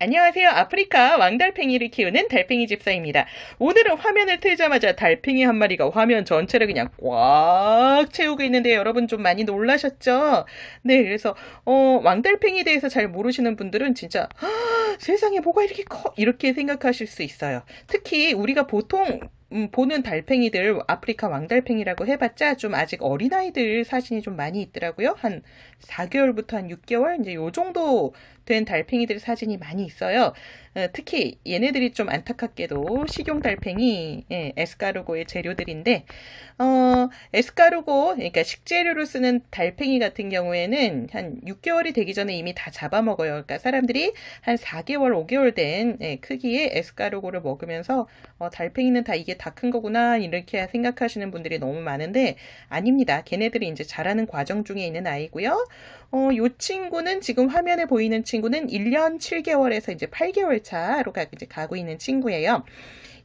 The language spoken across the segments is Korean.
안녕하세요. 아프리카 왕달팽이를 키우는 달팽이 집사입니다. 오늘은 화면을 틀자마자 달팽이 한 마리가 화면 전체를 그냥 꽉 채우고 있는데 여러분 좀 많이 놀라셨죠? 네, 그래서 어, 왕달팽이에 대해서 잘 모르시는 분들은 진짜 아, 세상에 뭐가 이렇게 커? 이렇게 생각하실 수 있어요. 특히 우리가 보통 음, 보는 달팽이들 아프리카 왕달팽이라고 해봤자 좀 아직 어린아이들 사진이 좀 많이 있더라고요. 한 4개월부터 한 6개월 이제 요 정도 된 달팽이들 사진이 많이 있어요. 어, 특히 얘네들이 좀 안타깝게도 식용 달팽이 예, 에스카르고의 재료들인데 어, 에스카르고 그러니까 식재료로 쓰는 달팽이 같은 경우에는 한 6개월이 되기 전에 이미 다 잡아먹어요. 그러니까 사람들이 한 4개월, 5개월 된 예, 크기의 에스카르고를 먹으면서 어, 달팽이는 다 이게 다 큰 거구나 이렇게 생각하시는 분들이 너무 많은데 아닙니다. 걔네들이 이제 자라는 과정 중에 있는 아이고요. 어, 이 친구는 지금 화면에 보이는 친구 친구는 1년 7개월에서 이제 8개월 차로 가, 이제 가고 있는 친구예요.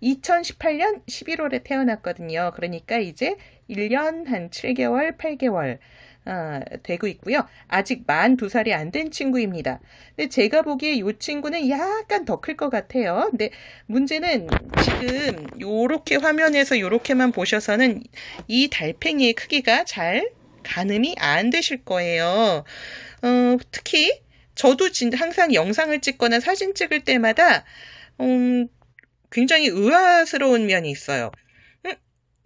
2018년 11월에 태어났거든요. 그러니까 이제 1년 한 7개월, 8개월 어, 되고 있고요. 아직 만2살이안 된 친구입니다. 근데 제가 보기에 이 친구는 약간 더 클 것 같아요. 근데 문제는 지금 이렇게 화면에서 이렇게만 보셔서는 이 달팽이의 크기가 잘 가늠이 안 되실 거예요. 어, 특히 저도 진, 항상 영상을 찍거나 사진 찍을 때마다 음, 굉장히 의아스러운 면이 있어요. 음,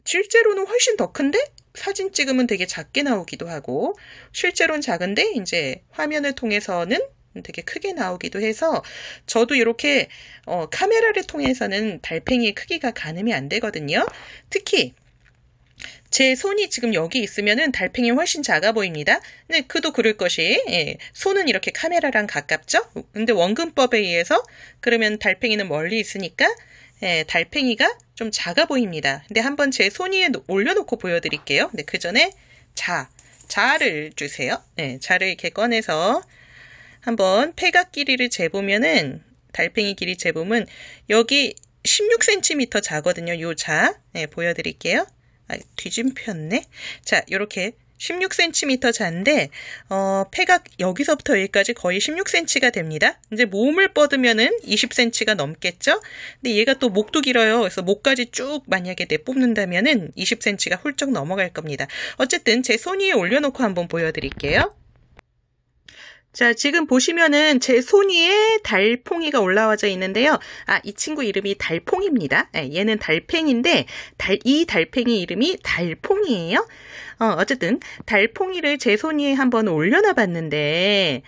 실제로는 훨씬 더 큰데? 사진 찍으면 되게 작게 나오기도 하고 실제로는 작은데 이제 화면을 통해서는 되게 크게 나오기도 해서 저도 이렇게 어, 카메라를 통해서는 달팽이의 크기가 가늠이 안 되거든요. 특히 제 손이 지금 여기 있으면은 달팽이 훨씬 작아 보입니다. 근데 네, 그도 그럴 것이 예, 손은 이렇게 카메라랑 가깝죠. 근데 원근법에 의해서 그러면 달팽이는 멀리 있으니까 예, 달팽이가 좀 작아 보입니다. 근데 한번 제 손 위에 올려놓고 보여드릴게요. 근데 네, 그 전에 자, 자를 주세요. 예, 자를 이렇게 꺼내서 한번 폐각 길이를 재보면은 달팽이 길이 재보면 여기 16cm 자거든요. 요 자. 예, 보여드릴게요. 아, 뒤집혔네. 자, 이렇게 16cm 잔데 어, 폐각 여기서부터 여기까지 거의 16cm가 됩니다. 이제 몸을 뻗으면은 20cm가 넘겠죠. 근데 얘가 또 목도 길어요. 그래서 목까지 쭉 만약에 내뽑는다면은 20cm가 훌쩍 넘어갈 겁니다. 어쨌든 제 손 위에 올려놓고 한번 보여드릴게요. 자, 지금 보시면은 제 손 위에 달팽이가 올라와져 있는데요. 아, 이 친구 이름이 달팽입니다. 예, 얘는 달팽인데 달, 이 달팽이 이름이 달팽이에요. 어, 어쨌든 달팽이를 제 손 위에 한번 올려놔 봤는데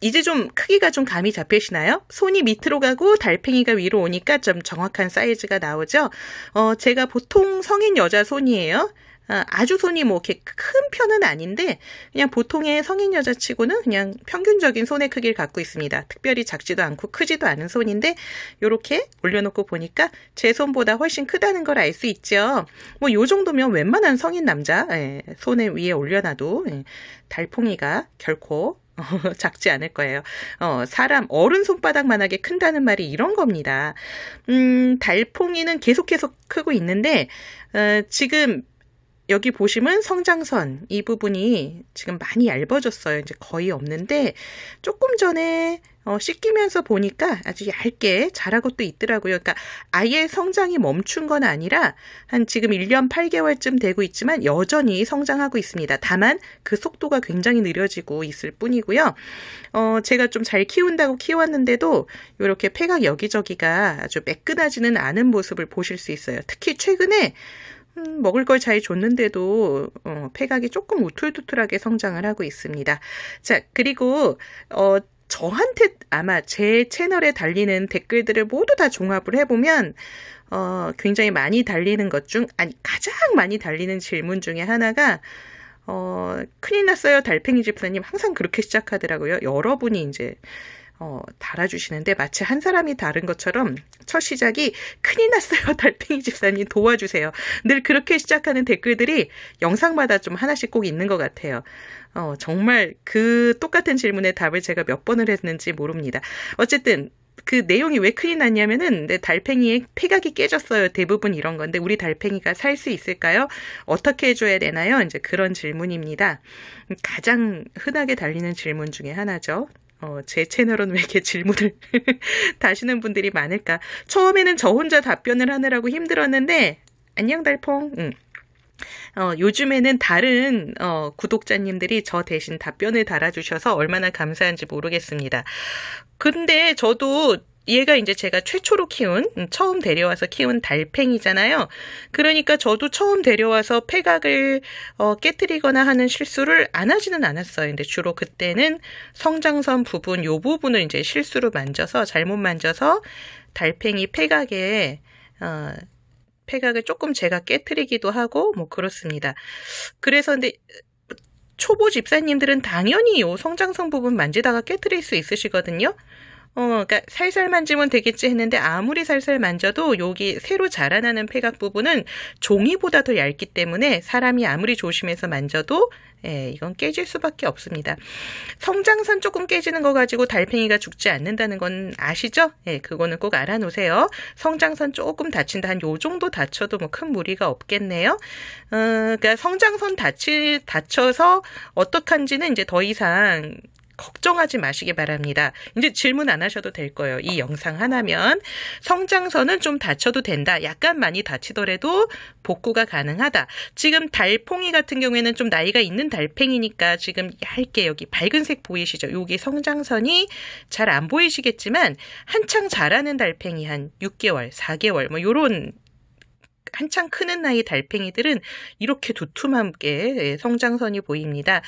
이제 좀 크기가 좀 감이 잡히시나요? 손이 밑으로 가고 달팽이가 위로 오니까 좀 정확한 사이즈가 나오죠? 어, 제가 보통 성인 여자 손이에요. 아, 아주 손이 뭐 이렇게 큰 편은 아닌데 그냥 보통의 성인 여자치고는 그냥 평균적인 손의 크기를 갖고 있습니다. 특별히 작지도 않고 크지도 않은 손인데 이렇게 올려놓고 보니까 제 손보다 훨씬 크다는 걸 알 수 있죠. 뭐 요 정도면 웬만한 성인 남자 예, 손에 위에 올려놔도 예, 달팽이가 결코 작지 않을 거예요. 어, 사람 어른 손바닥만하게 큰다는 말이 이런 겁니다. 음, 달팽이는 계속 해서 크고 있는데 어, 지금 여기 보시면 성장선 이 부분이 지금 많이 얇아졌어요. 이제 거의 없는데 조금 전에 어, 씻기면서 보니까 아주 얇게 자라고 또 있더라고요. 그러니까 아예 성장이 멈춘 건 아니라 한 지금 1년 8개월쯤 되고 있지만 여전히 성장하고 있습니다. 다만 그 속도가 굉장히 느려지고 있을 뿐이고요. 어, 제가 좀 잘 키운다고 키웠는데도 이렇게 폐각 여기저기가 아주 매끈하지는 않은 모습을 보실 수 있어요. 특히 최근에 음, 먹을 걸 잘 줬는데도 어, 폐각이 조금 우툴투툴하게 성장을 하고 있습니다. 자, 그리고 어, 저한테 아마 제 채널에 달리는 댓글들을 모두 다 종합을 해보면 어, 굉장히 많이 달리는 것 중, 아니, 가장 많이 달리는 질문 중에 하나가 어, 큰일 났어요. 달팽이 집사님. 항상 그렇게 시작하더라고요. 여러분이 이제 어, 달아주시는데 마치 한 사람이 다른 것처럼 첫 시작이 큰일 났어요. 달팽이 집사님 도와주세요. 늘 그렇게 시작하는 댓글들이 영상마다 좀 하나씩 꼭 있는 것 같아요. 어, 정말 그 똑같은 질문에 답을 제가 몇 번을 했는지 모릅니다. 어쨌든 그 내용이 왜 큰일 났냐면은 내 네, 달팽이의 폐각이 깨졌어요. 대부분 이런 건데 우리 달팽이가 살 수 있을까요? 어떻게 해줘야 되나요? 이제 그런 질문입니다. 가장 흔하게 달리는 질문 중에 하나죠. 어, 제 채널은 왜 이렇게 질문을 다시는 분들이 많을까? 처음에는 저 혼자 답변을 하느라고 힘들었는데, 안녕 달퐁. 응. 어, 요즘에는 다른 어, 구독자님들이 저 대신 답변을 달아주셔서 얼마나 감사한지 모르겠습니다. 근데 저도 얘가 이제 제가 최초로 키운 음, 처음 데려와서 키운 달팽이잖아요. 그러니까 저도 처음 데려와서 폐각을 어, 깨뜨리거나 하는 실수를 안 하지는 않았어요. 근데 주로 그때는 성장선 부분 요 부분을 이제 실수로 만져서 잘못 만져서 달팽이 폐각에 어, 폐각을 조금 제가 깨뜨리기도 하고 뭐 그렇습니다. 그래서 근데 초보 집사님들은 당연히 요 성장성 부분 만지다가 깨뜨릴 수 있으시거든요. 어, 그러니까 살살 만지면 되겠지 했는데 아무리 살살 만져도 여기 새로 자라나는 폐각 부분은 종이보다 더 얇기 때문에 사람이 아무리 조심해서 만져도 예, 이건 깨질 수밖에 없습니다. 성장선 조금 깨지는 거 가지고 달팽이가 죽지 않는다는 건 아시죠? 예, 그거는 꼭 알아놓으세요. 성장선 조금 다친다 한 요 정도 다쳐도 뭐 큰 무리가 없겠네요. 어, 그러니까 성장선 다치 다쳐서 어떡한지는 이제 더 이상 걱정하지 마시기 바랍니다. 이제 질문 안 하셔도 될 거예요. 이 영상 하나면 성장선은 좀 다쳐도 된다. 약간 많이 다치더라도 복구가 가능하다. 지금 달팽이 같은 경우에는 좀 나이가 있는 달팽이니까 지금 얇게 여기 밝은색 보이시죠? 여기 성장선이 잘 안 보이시겠지만 한창 자라는 달팽이 한 6개월, 4개월 뭐 요런 한창 크는 나이 달팽이들은 이렇게 두툼함게 예, 성장선이 보입니다.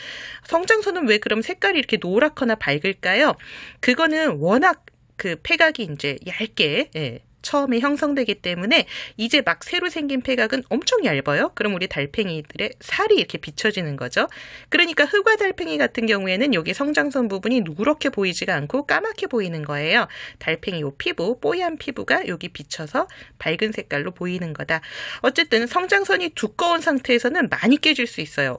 성장선은 왜 그럼 색깔이 이렇게 노랗거나 밝을까요? 그거는 워낙 그 폐각이 이제 얇게 예, 처음에 형성되기 때문에 이제 막 새로 생긴 폐각은 엄청 얇아요. 그럼 우리 달팽이들의 살이 이렇게 비춰지는 거죠. 그러니까 흑화 달팽이 같은 경우에는 여기 성장선 부분이 누렇게 보이지가 않고 까맣게 보이는 거예요. 달팽이 요 피부, 뽀얀 피부가 여기 비쳐서 밝은 색깔로 보이는 거다. 어쨌든 성장선이 두꺼운 상태에서는 많이 깨질 수 있어요.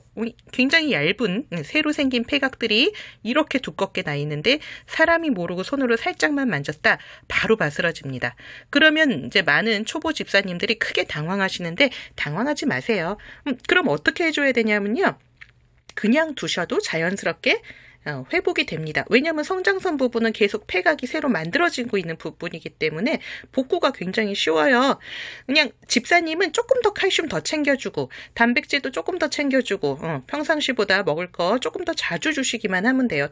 굉장히 얇은 네, 새로 생긴 폐각들이 이렇게 두껍게 나 있는데 사람이 모르고 손으로 살짝만 만졌다 바로 바스러집니다. 그러면 이제 많은 초보 집사님들이 크게 당황하시는데 당황하지 마세요. 음, 그럼 어떻게 해줘야 되냐면요. 그냥 두셔도 자연스럽게 어, 회복이 됩니다. 왜냐하면 성장선 부분은 계속 폐각이 새로 만들어지고 있는 부분이기 때문에 복구가 굉장히 쉬워요. 그냥 집사님은 조금 더 칼슘 더 챙겨주고 단백질도 조금 더 챙겨주고 어, 평상시보다 먹을 거 조금 더 자주 주시기만 하면 돼요.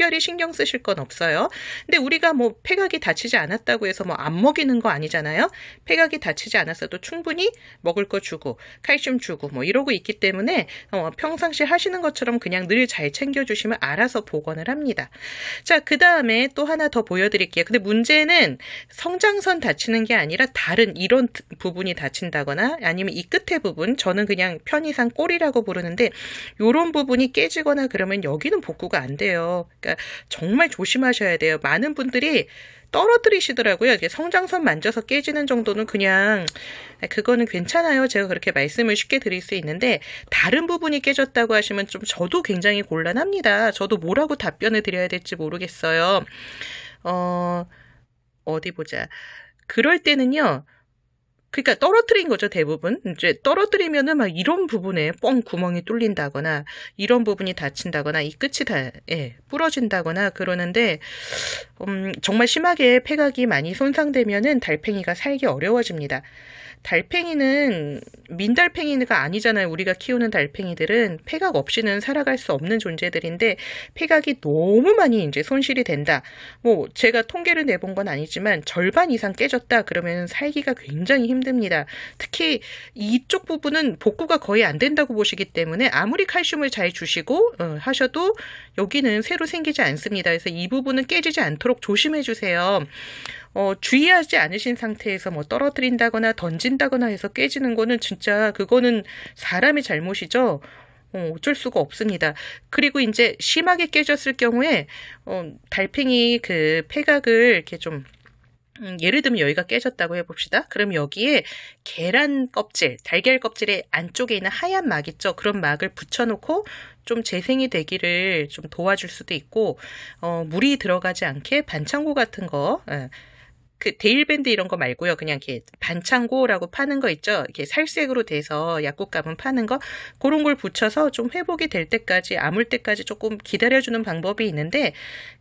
특별히 신경 쓰실 건 없어요. 근데 우리가 뭐 폐각이 다치지 않았다고 해서 뭐 안 먹이는 거 아니잖아요. 폐각이 다치지 않았어도 충분히 먹을 거 주고 칼슘 주고 뭐 이러고 있기 때문에 어, 평상시 하시는 것처럼 그냥 늘 잘 챙겨주시면 알아서 복원을 합니다. 자, 그 다음에 또 하나 더 보여드릴게요. 근데 문제는 성장선 다치는 게 아니라 다른 이런 부분이 다친다거나 아니면 이 끝에 부분, 저는 그냥 편의상 꼬리라고 부르는데 이런 부분이 깨지거나 그러면 여기는 복구가 안 돼요. 그러니까 그러니까 정말 조심하셔야 돼요. 많은 분들이 떨어뜨리시더라고요. 이게 성장선 만져서 깨지는 정도는 그냥 아, 그거는 괜찮아요. 제가 그렇게 말씀을 쉽게 드릴 수 있는데 다른 부분이 깨졌다고 하시면 좀 저도 굉장히 곤란합니다. 저도 뭐라고 답변을 드려야 될지 모르겠어요. 어 어디 보자. 그럴 때는요. 그러니까 떨어뜨린 거죠 대부분 이제 떨어뜨리면은 막 이런 부분에 뻥 구멍이 뚫린다거나 이런 부분이 다친다거나 이 끝이 다 예, 부러진다거나 그러는데 음, 정말 심하게 폐각이 많이 손상되면은 달팽이가 살기 어려워집니다. 달팽이는 민달팽이가 아니잖아요. 우리가 키우는 달팽이들은 폐각 없이는 살아갈 수 없는 존재들인데 폐각이 너무 많이 이제 손실이 된다. 뭐 제가 통계를 내본 건 아니지만 절반 이상 깨졌다 그러면 살기가 굉장히 힘듭니다. 특히 이쪽 부분은 복구가 거의 안 된다고 보시기 때문에 아무리 칼슘을 잘 주시고 어, 하셔도 여기는 새로 생기지 않습니다. 그래서 이 부분은 깨지지 않도록 조심해 주세요. 어, 주의하지 않으신 상태에서 뭐 떨어뜨린다거나 던진다거나 해서 깨지는 거는 진짜 그거는 사람의 잘못이죠. 어, 어쩔 수가 없습니다. 그리고 이제 심하게 깨졌을 경우에 어, 달팽이 그 폐각을 이렇게 좀 음, 예를 들면 여기가 깨졌다고 해봅시다. 그럼 여기에 계란 껍질, 달걀 껍질의 안쪽에 있는 하얀 막 있죠. 그런 막을 붙여놓고 좀 재생이 되기를 좀 도와줄 수도 있고, 어, 물이 들어가지 않게 반창고 같은 거, 예, 그 데일밴드 이런 거 말고요. 그냥 이렇게 반창고라고 파는 거 있죠. 이렇게 살색으로 돼서 약국 가면 파는 거 그런 걸 붙여서 좀 회복이 될 때까지 아물 때까지 조금 기다려주는 방법이 있는데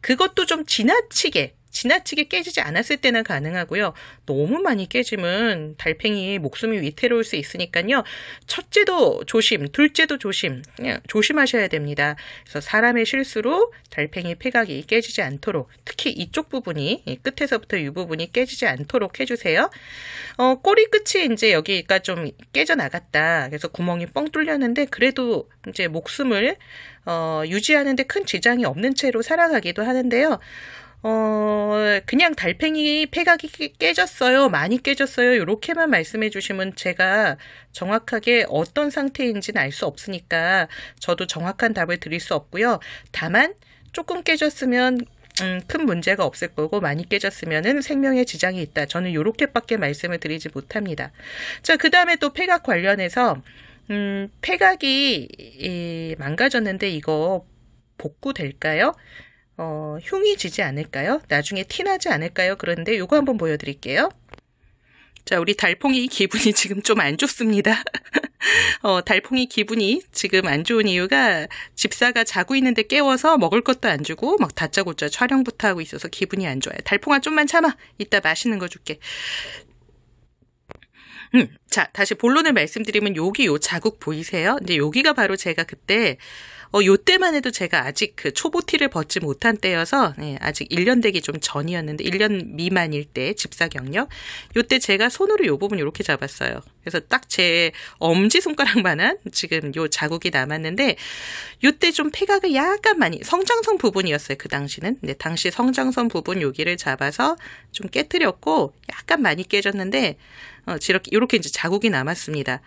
그것도 좀 지나치게 지나치게 깨지지 않았을 때는 가능하고요. 너무 많이 깨지면 달팽이 의 목숨이 위태로울 수 있으니까요. 첫째도 조심, 둘째도 조심, 그냥 조심하셔야 됩니다. 그래서 사람의 실수로 달팽이 폐각이 깨지지 않도록 특히 이쪽 부분이 끝에서부터 이 부분이 깨지지 않도록 해주세요. 어, 꼬리 끝이 이제 여기가 좀 깨져 나갔다. 그래서 구멍이 뻥 뚫렸는데 그래도 이제 목숨을 어, 유지하는데 큰 지장이 없는 채로 살아가기도 하는데요. 어, 그냥 달팽이 폐각이 깨졌어요. 많이 깨졌어요. 이렇게만 말씀해 주시면 제가 정확하게 어떤 상태인지는 알 수 없으니까 저도 정확한 답을 드릴 수 없고요. 다만 조금 깨졌으면 음, 큰 문제가 없을 거고 많이 깨졌으면은 생명에 지장이 있다. 저는 요렇게밖에 말씀을 드리지 못합니다. 자, 그다음에 또 폐각 관련해서 음, 폐각이 이, 망가졌는데 이거 복구될까요? 어, 흉이 지지 않을까요? 나중에 티나지 않을까요? 그런데 요거 한번 보여드릴게요. 자, 우리 달팽이 기분이 지금 좀 안 좋습니다. 어, 달팽이 기분이 지금 안 좋은 이유가 집사가 자고 있는데 깨워서 먹을 것도 안 주고 막 다짜고짜 촬영부터 하고 있어서 기분이 안 좋아요. 달팽아 좀만 참아. 이따 맛있는 거 줄게. 음, 자, 다시 본론을 말씀드리면 여기 요 자국 보이세요? 이제 여기가 바로 제가 그때 어, 요 때만 해도 제가 아직 그 초보티를 벗지 못한 때여서, 네, 아직 1년 되기 좀 전이었는데, 1년 미만일 때 집사 경력. 요 때 제가 손으로 요 부분 이렇게 잡았어요. 그래서 딱 제 엄지손가락만한 지금 요 자국이 남았는데, 요 때 좀 폐각을 약간 많이, 성장성 부분이었어요. 그 당시는. 근데 네, 당시 성장성 부분 요기를 잡아서 좀 깨뜨렸고, 약간 많이 깨졌는데, 이렇게, 어, 이렇게 이제 자국이 남았습니다.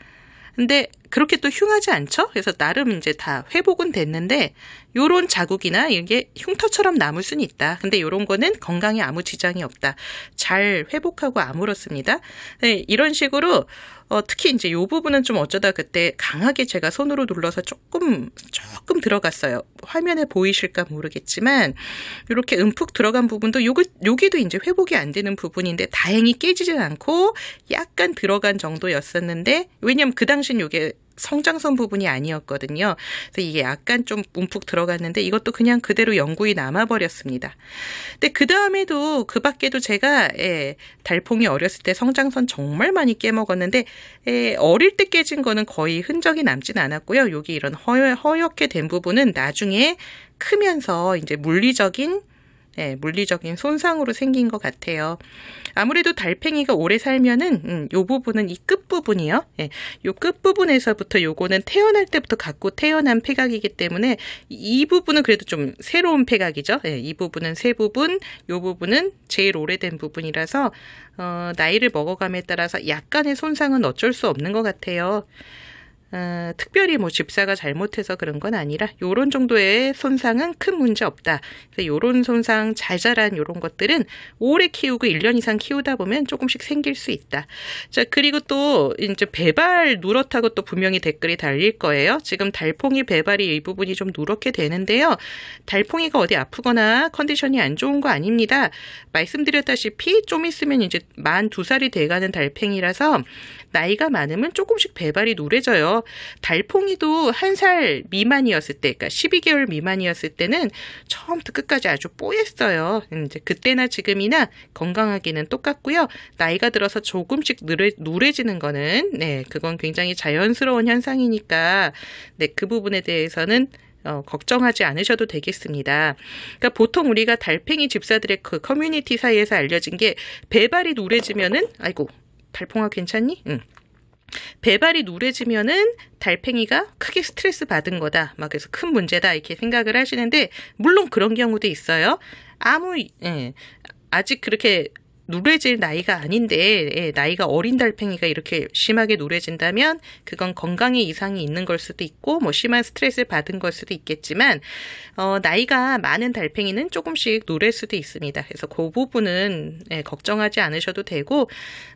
근데 그렇게 또 흉하지 않죠? 그래서 나름 이제 다 회복은 됐는데 요런 자국이나 이게 흉터처럼 남을 수는 있다. 근데 요런 거는 건강에 아무 지장이 없다. 잘 회복하고 아물었습니다. 네, 이런 식으로 어, 특히 이제 요 부분은 좀 어쩌다 그때 강하게 제가 손으로 눌러서 조금 조금 들어갔어요. 화면에 보이실까 모르겠지만 이렇게 음푹 들어간 부분도 요기, 요기도 이제 회복이 안 되는 부분인데 다행히 깨지진 않고 약간 들어간 정도였었는데 왜냐면 그 당시엔 요게 성장선 부분이 아니었거든요. 그래서 이게 약간 좀 움푹 들어갔는데 이것도 그냥 그대로 영구히 남아버렸습니다. 근데 그 다음에도 그 밖에도 제가 예, 달팽이 어렸을 때 성장선 정말 많이 깨먹었는데 예, 어릴 때 깨진 거는 거의 흔적이 남진 않았고요. 여기 이런 허, 허옇게 된 부분은 나중에 크면서 이제 물리적인 예, 물리적인 손상으로 생긴 것 같아요. 아무래도 달팽이가 오래 살면은 음, 요 부분은 이 끝부분이요. 예, 요 끝부분에서부터 요거는 태어날 때부터 갖고 태어난 폐각이기 때문에 이 부분은 그래도 좀 새로운 폐각이죠. 예, 이 부분은 새 부분, 요 부분은 제일 오래된 부분이라서 어, 나이를 먹어감에 따라서 약간의 손상은 어쩔 수 없는 것 같아요. 아, 특별히 뭐 집사가 잘못해서 그런 건 아니라 요런 정도의 손상은 큰 문제 없다. 그래서 요런 손상 잘 자란 요런 것들은 오래 키우고 1년 이상 키우다 보면 조금씩 생길 수 있다. 자, 그리고 또 이제 배발 누렇다고 또 분명히 댓글이 달릴 거예요. 지금 달팽이 배발이 이 부분이 좀 누렇게 되는데요. 달팽이가 어디 아프거나 컨디션이 안 좋은 거 아닙니다. 말씀드렸다시피 좀 있으면 이제 만 두살이 돼가는 달팽이라서 나이가 많으면 조금씩 배발이 노래져요. 달팽이도 한 살 미만이었을 때, 그러니까 12개월 미만이었을 때는 처음부터 끝까지 아주 뽀였어요. 음, 이제 그때나 지금이나 건강하기는 똑같고요. 나이가 들어서 조금씩 노래, 노래지는 거는 네, 그건 굉장히 자연스러운 현상이니까 네, 그 부분에 대해서는 어, 걱정하지 않으셔도 되겠습니다. 그러니까 보통 우리가 달팽이 집사들의 그 커뮤니티 사이에서 알려진 게 배발이 노래지면은 아이고 달팽아 괜찮니? 응. 배발이 누래지면은 달팽이가 크게 스트레스 받은 거다. 막 그래서 큰 문제다. 이렇게 생각을 하시는데, 물론 그런 경우도 있어요. 아무, 예, 아직 그렇게 노래질 나이가 아닌데 예, 나이가 어린 달팽이가 이렇게 심하게 노래진다면 그건 건강에 이상이 있는 걸 수도 있고 뭐 심한 스트레스를 받은 걸 수도 있겠지만 어, 나이가 많은 달팽이는 조금씩 누릴 수도 있습니다. 그래서 그 부분은 예, 걱정하지 않으셔도 되고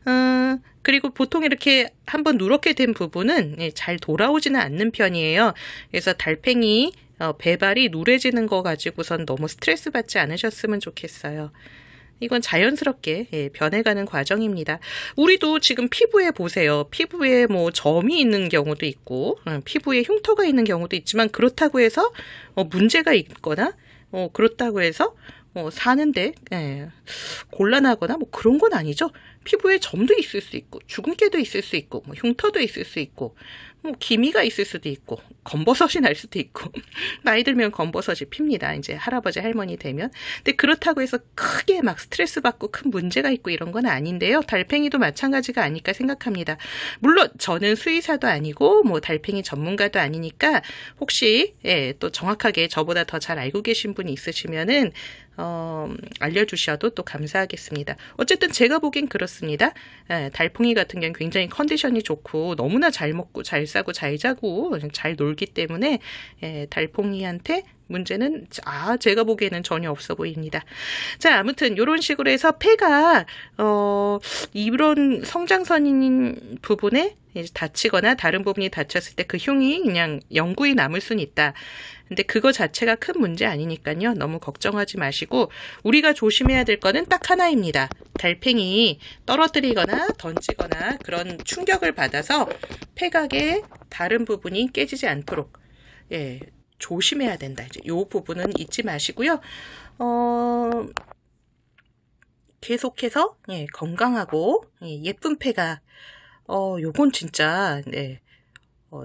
어, 그리고 보통 이렇게 한번 누렇게 된 부분은 예, 잘 돌아오지는 않는 편이에요. 그래서 달팽이 어, 배발이 누래지는 거 가지고선 너무 스트레스 받지 않으셨으면 좋겠어요. 이건 자연스럽게 예, 변해가는 과정입니다. 우리도 지금 피부에 보세요. 피부에 뭐 점이 있는 경우도 있고 음, 피부에 흉터가 있는 경우도 있지만 그렇다고 해서 어, 문제가 있거나 어, 그렇다고 해서 어, 사는데 예, 곤란하거나 뭐 그런 건 아니죠. 피부에 점도 있을 수 있고 주근깨도 있을 수 있고 뭐 흉터도 있을 수 있고 음, 기미가 있을 수도 있고 검버섯이 날 수도 있고 나이 들면 검버섯이 핍니다. 이제 할아버지 할머니 되면. 근데 그렇다고 해서 크게 막 스트레스 받고 큰 문제가 있고 이런 건 아닌데요. 달팽이도 마찬가지가 아닐까 생각합니다. 물론 저는 수의사도 아니고 뭐 달팽이 전문가도 아니니까 혹시 예, 또 정확하게 저보다 더 잘 알고 계신 분이 있으시면은 어, 알려주셔도 또 감사하겠습니다. 어쨌든 제가 보기엔 그렇습니다. 예, 달팽이 같은 경우는 굉장히 컨디션이 좋고 너무나 잘 먹고 잘 싸고 잘 자고 잘 놀기 때문에 예, 달팽이한테 문제는 아 제가 보기에는 전혀 없어 보입니다. 자 아무튼 이런 식으로 해서 폐가 어 이런 성장선인 부분에 다치거나 다른 부분이 다쳤을 때 그 흉이 그냥 영구히 남을 수는 있다. 근데 그거 자체가 큰 문제 아니니까요. 너무 걱정하지 마시고 우리가 조심해야 될 거는 딱 하나입니다. 달팽이 떨어뜨리거나 던지거나 그런 충격을 받아서 폐각의 다른 부분이 깨지지 않도록 예, 조심해야 된다. 이제 요 부분은 잊지 마시고요. 어, 계속해서 예, 건강하고 예, 예쁜 폐가 어, 요건 진짜, 네, 어,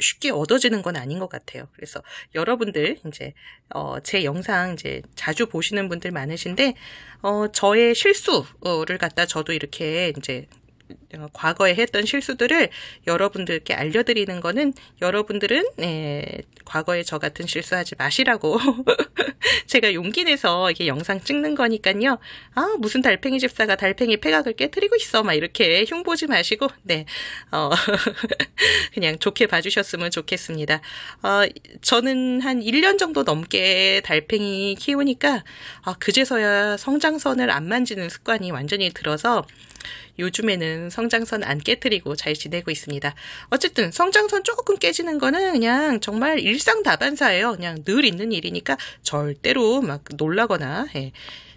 쉽게 얻어지는 건 아닌 것 같아요. 그래서 여러분들 이제 어제 영상 이제 자주 보시는 분들 많으신데 어 저의 실수를 갖다 저도 이렇게 이제 어, 과거에 했던 실수들을 여러분들께 알려드리는 거는 여러분들은 예, 과거에 저 같은 실수하지 마시라고 제가 용기 내서 이게 영상 찍는 거니까요. 아 무슨 달팽이 집사가 달팽이 폐각을 깨뜨리고 있어 막 이렇게 흉보지 마시고 네 어, 그냥 좋게 봐주셨으면 좋겠습니다. 어, 저는 한 1년 정도 넘게 달팽이 키우니까 아, 그제서야 성장선을 안 만지는 습관이 완전히 들어서 요즘에는 성장선 안 깨뜨리고 잘 지내고 있습니다. 어쨌든 성장선 조금 깨지는 거는 그냥 정말 일상 다반사예요. 그냥 늘 있는 일이니까 절대로 막 놀라거나 예.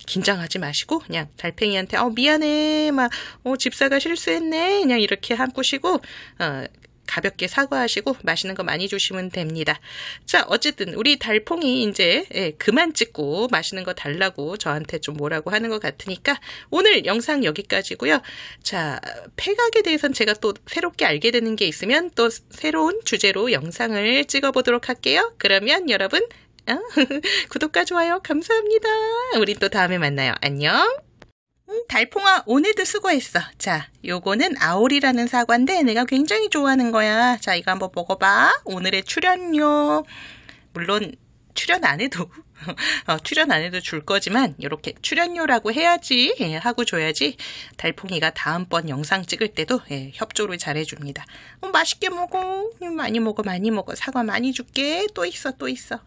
긴장하지 마시고 그냥 달팽이한테 어 미안해 막어 집사가 실수했네 그냥 이렇게 한꾸시고 어 가볍게 사과하시고 맛있는 거 많이 주시면 됩니다. 자, 어쨌든 우리 달퐁이 이제 예, 그만 찍고 맛있는 거 달라고 저한테 좀 뭐라고 하는 것 같으니까 오늘 영상 여기까지고요. 자, 폐각에 대해선 제가 또 새롭게 알게 되는 게 있으면 또 새로운 주제로 영상을 찍어보도록 할게요. 그러면 여러분 어? 구독과 좋아요 감사합니다. 우리 또 다음에 만나요. 안녕. 음, 달팽아 오늘도 수고했어. 자, 요거는 아오리라는 사과인데 내가 굉장히 좋아하는 거야. 자, 이거 한번 먹어봐. 오늘의 출연료. 물론 출연 안 해도 어, 출연 안 해도 줄 거지만 이렇게 출연료라고 해야지 예, 하고 줘야지 달팽이가 다음번 영상 찍을 때도 예, 협조를 잘해줍니다. 어, 맛있게 먹어 음, 많이 먹어 많이 먹어 사과 많이 줄게 또 있어 또 있어